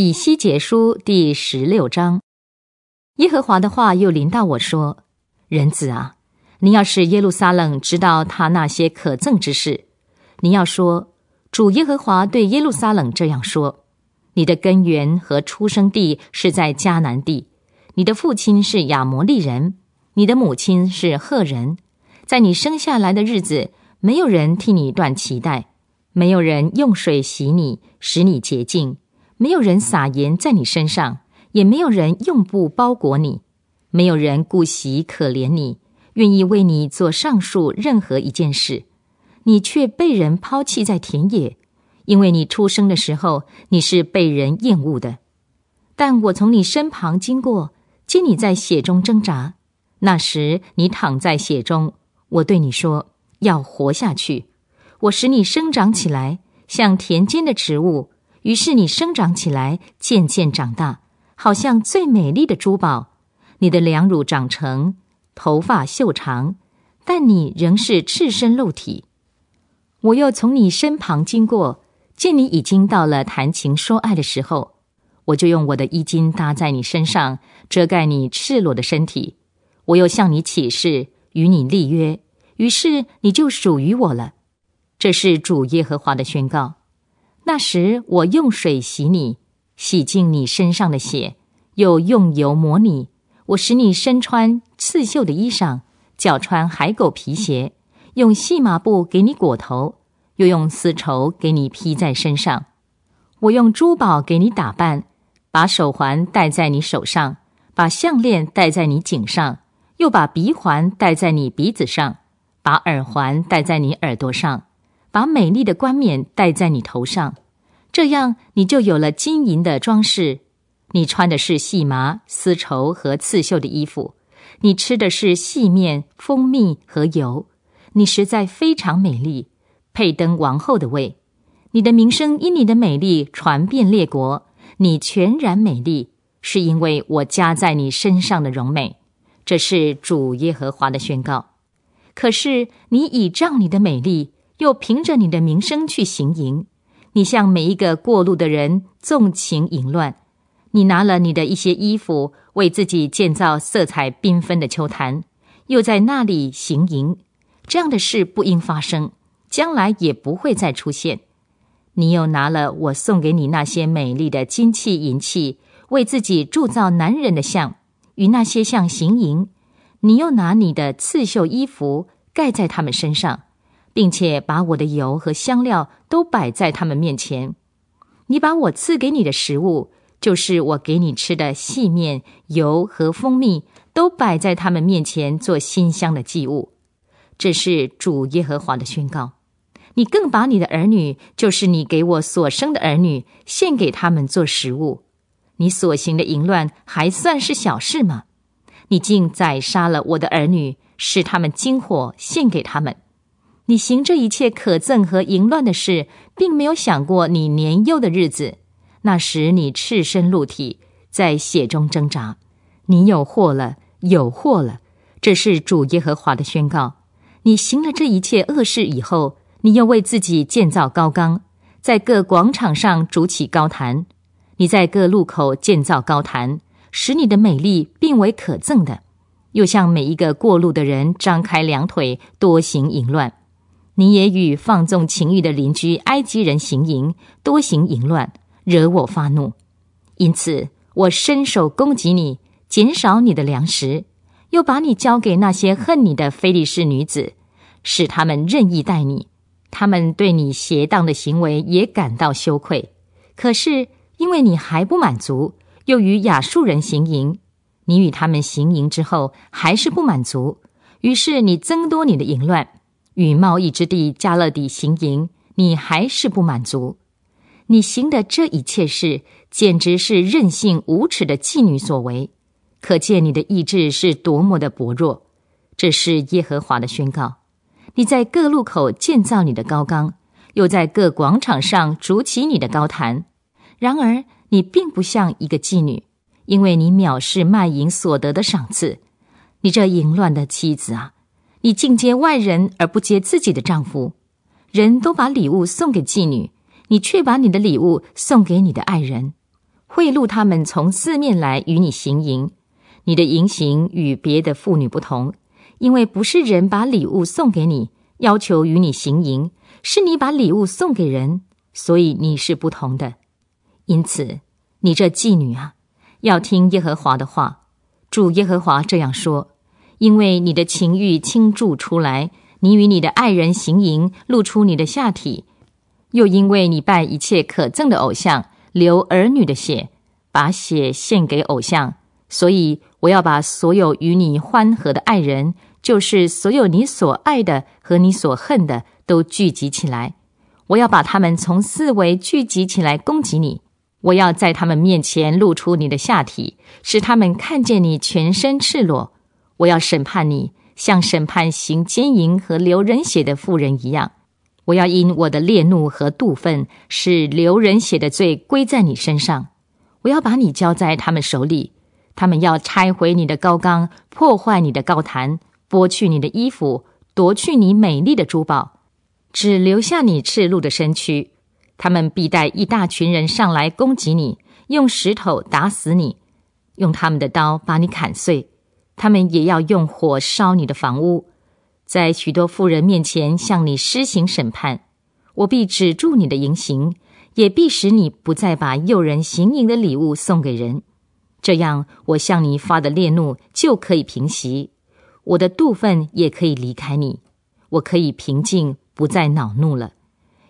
以西结书第十六章，耶和华的话又临到我说：“人子啊，你要是耶路撒冷知道他那些可憎之事，你要说：主耶和华对耶路撒冷这样说：你的根源和出生地是在迦南地，你的父亲是亚摩利人，你的母亲是赫人，在你生下来的日子，没有人替你断脐带，没有人用水洗你，使你洁净。”没有人撒盐在你身上，也没有人用布包裹你，没有人顾惜、可怜你，愿意为你做上述任何一件事，你却被人抛弃在田野，因为你出生的时候你是被人厌恶的。但我从你身旁经过，见你在血中挣扎，那时你躺在血中，我对你说要活下去，我使你生长起来，像田间的植物。于是你生长起来，渐渐长大，好像最美丽的珠宝。你的两乳长成，头发秀长，但你仍是赤身露体。我又从你身旁经过，见你已经到了谈情说爱的时候，我就用我的衣襟搭在你身上，遮盖你赤裸的身体。我又向你起誓，与你立约，于是你就属于我了。这是主耶和华的宣告。那时我用水洗你，洗净你身上的血；又用油抹你，我使你身穿刺绣的衣裳，脚穿海狗皮鞋，用细麻布给你裹头，又用丝绸给你披在身上。我用珠宝给你打扮，把手环戴在你手上，把项链戴在你颈上，又把鼻环戴在你鼻子上，把耳环戴在你耳朵上。把美丽的冠冕戴在你头上，这样你就有了金银的装饰。你穿的是细麻、丝绸和刺绣的衣服，你吃的是细面、蜂蜜和油。你实在非常美丽，配登王后的位。你的名声因你的美丽传遍列国。你全然美丽，是因为我加在你身上的荣美。这是主耶和华的宣告。可是你倚仗你的美丽。又凭着你的名声去行淫，你向每一个过路的人纵情淫乱，你拿了你的一些衣服为自己建造色彩缤纷的秋坛，又在那里行淫，这样的事不应发生，将来也不会再出现。你又拿了我送给你那些美丽的金器银器，为自己铸造男人的像与那些像行淫，你又拿你的刺绣衣服盖在他们身上。并且把我的油和香料都摆在他们面前。你把我赐给你的食物，就是我给你吃的细面、油和蜂蜜，都摆在他们面前做馨香的祭物。这是主耶和华的宣告。你更把你的儿女，就是你给我所生的儿女，献给他们做食物。你所行的淫乱还算是小事吗？你竟宰杀了我的儿女，使他们惊火献给他们。你行这一切可憎和淫乱的事，并没有想过你年幼的日子。那时你赤身露体，在血中挣扎。你有祸了，有祸了！这是主耶和华的宣告。你行了这一切恶事以后，你又为自己建造高冈，在各广场上筑起高坛。你在各路口建造高坛，使你的美丽变为可憎的，又向每一个过路的人张开两腿，多行淫乱。你也与放纵情欲的邻居埃及人行淫，多行淫乱，惹我发怒，因此我伸手攻击你，减少你的粮食，又把你交给那些恨你的非利士女子，使他们任意待你。他们对你邪荡的行为也感到羞愧。可是因为你还不满足，又与亚述人行淫。你与他们行淫之后，还是不满足，于是你增多你的淫乱。与贸易之地加勒底行淫，你还是不满足。你行的这一切事，简直是任性无耻的妓女所为，可见你的意志是多么的薄弱。这是耶和华的宣告。你在各路口建造你的高岗，又在各广场上筑起你的高坛。然而，你并不像一个妓女，因为你藐视卖淫所得的赏赐。你这淫乱的妻子啊！你进接外人而不接自己的丈夫，人都把礼物送给妓女，你却把你的礼物送给你的爱人，贿赂他们从四面来与你行淫。你的淫行与别的妇女不同，因为不是人把礼物送给你要求与你行淫，是你把礼物送给人，所以你是不同的。因此，你这妓女啊，要听耶和华的话。主耶和华这样说。因为你的情欲倾注出来，你与你的爱人行淫，露出你的下体；又因为你拜一切可憎的偶像，流儿女的血，把血献给偶像，所以我要把所有与你欢合的爱人，就是所有你所爱的和你所恨的，都聚集起来；我要把他们从四围聚集起来攻击你；我要在他们面前露出你的下体，使他们看见你全身赤裸。我要审判你，像审判行奸淫和流人血的妇人一样。我要因我的烈怒和妒愤，使流人血的罪归在你身上。我要把你交在他们手里，他们要拆毁你的高缸，破坏你的高坛，剥去你的衣服，夺去你美丽的珠宝，只留下你赤露的身躯。他们必带一大群人上来攻击你，用石头打死你，用他们的刀把你砍碎。他们也要用火烧你的房屋，在许多富人面前向你施行审判。我必止住你的言行，也必使你不再把诱人行淫的礼物送给人。这样，我向你发的烈怒就可以平息，我的妒愤也可以离开你。我可以平静，不再恼怒了，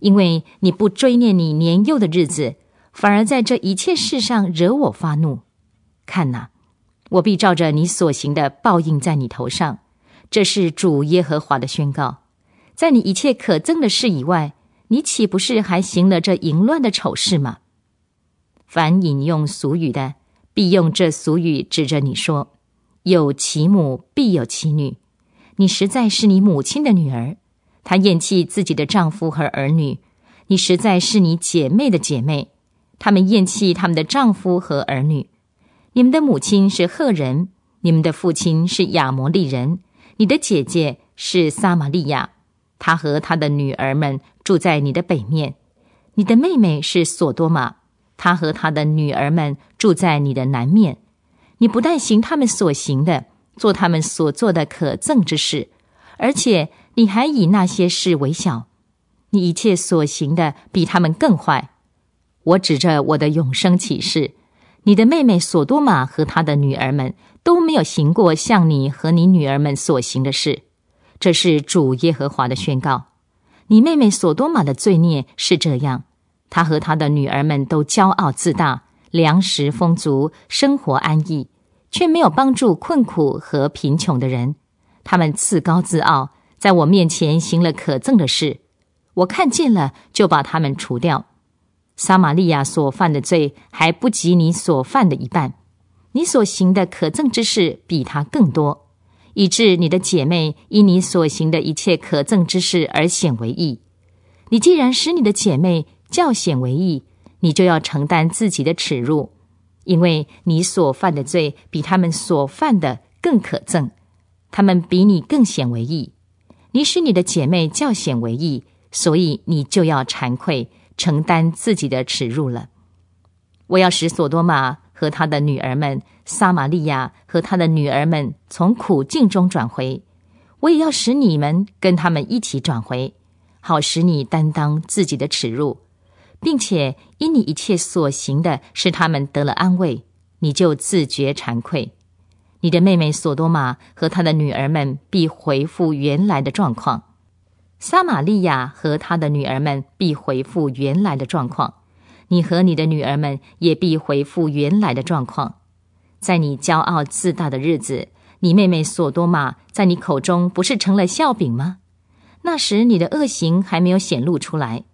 因为你不追念你年幼的日子，反而在这一切事上惹我发怒。看哪。我必照着你所行的报应在你头上，这是主耶和华的宣告。在你一切可憎的事以外，你岂不是还行了这淫乱的丑事吗？凡引用俗语的，必用这俗语指着你说：“有其母必有其女。”你实在是你母亲的女儿，她厌弃自己的丈夫和儿女；你实在是你姐妹的姐妹，她们厌弃他们的丈夫和儿女。你们的母亲是赫人，你们的父亲是亚摩利人，你的姐姐是撒玛利亚，她和她的女儿们住在你的北面；你的妹妹是索多玛，她和她的女儿们住在你的南面。你不但行他们所行的，做他们所做的可憎之事，而且你还以那些事为小，你一切所行的比他们更坏。我指着我的永生起誓。你的妹妹索多玛和她的女儿们都没有行过像你和你女儿们所行的事，这是主耶和华的宣告。你妹妹索多玛的罪孽是这样：她和她的女儿们都骄傲自大，粮食丰足，生活安逸，却没有帮助困苦和贫穷的人。他们自高自傲，在我面前行了可憎的事，我看见了就把他们除掉。撒玛利亚所犯的罪还不及你所犯的一半，你所行的可憎之事比他更多，以致你的姐妹因你所行的一切可憎之事而显为异。你既然使你的姐妹较显为异，你就要承担自己的耻辱，因为你所犯的罪比他们所犯的更可憎，他们比你更显为异。你使你的姐妹较显为异，所以你就要惭愧。承担自己的耻辱了。我要使索多玛和他的女儿们、撒玛利亚和他的女儿们从苦境中转回，我也要使你们跟他们一起转回，好使你担当自己的耻辱，并且因你一切所行的，使他们得了安慰，你就自觉惭愧。你的妹妹索多玛和她的女儿们必回复原来的状况。撒玛利亚和他的女儿们必回复原来的状况，你和你的女儿们也必回复原来的状况。在你骄傲自大的日子，你妹妹索多玛在你口中不是成了笑柄吗？那时你的恶行还没有显露出来，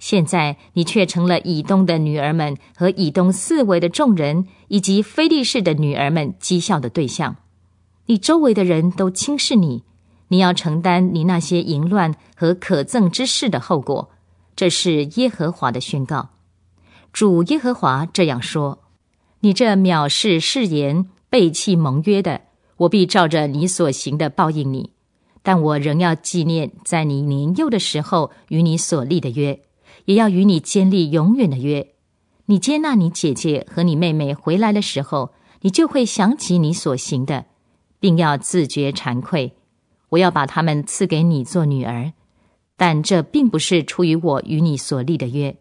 现在你却成了以东的女儿们和以东四围的众人以及非利士的女儿们讥笑的对象，你周围的人都轻视你。你要承担你那些淫乱和可憎之事的后果，这是耶和华的宣告。主耶和华这样说：“你这藐视誓言、背弃盟约的，我必照着你所行的报应你。但我仍要纪念在你年幼的时候与你所立的约，也要与你建立永远的约。你接纳你姐姐和你妹妹回来的时候，你就会想起你所行的，并要自觉惭愧。”我要把他们赐给你做女儿，但这并不是出于我与你所立的约。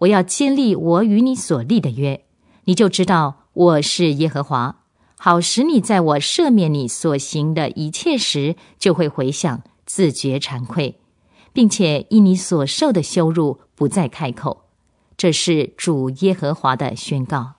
我要坚立我与你所立的约，你就知道我是耶和华，好使你在我赦免你所行的一切时，就会回想，自觉惭愧，并且因你所受的羞辱不再开口。这是主耶和华的宣告。